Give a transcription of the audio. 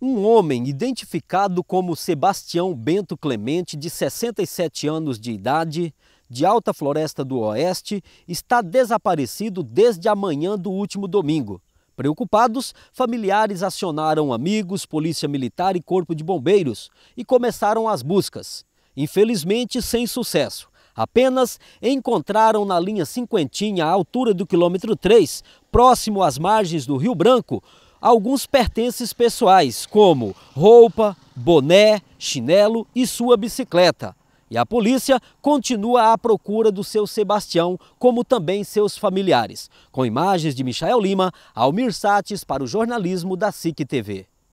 Um homem identificado como Sebastião Bento Clemente, de 67 anos de idade, de Alta Floresta do Oeste, está desaparecido desde a manhã do último domingo. Preocupados, familiares acionaram amigos, polícia militar e corpo de bombeiros e começaram as buscas. Infelizmente, sem sucesso. Apenas encontraram na linha cinquentinha, à altura do quilômetro 3, próximo às margens do Rio Branco, alguns pertences pessoais, como roupa, boné, chinelo e sua bicicleta. E a polícia continua à procura do seu Sebastião, como também seus familiares. Com imagens de Michael Lima, Almir Sates para o jornalismo da SIC TV.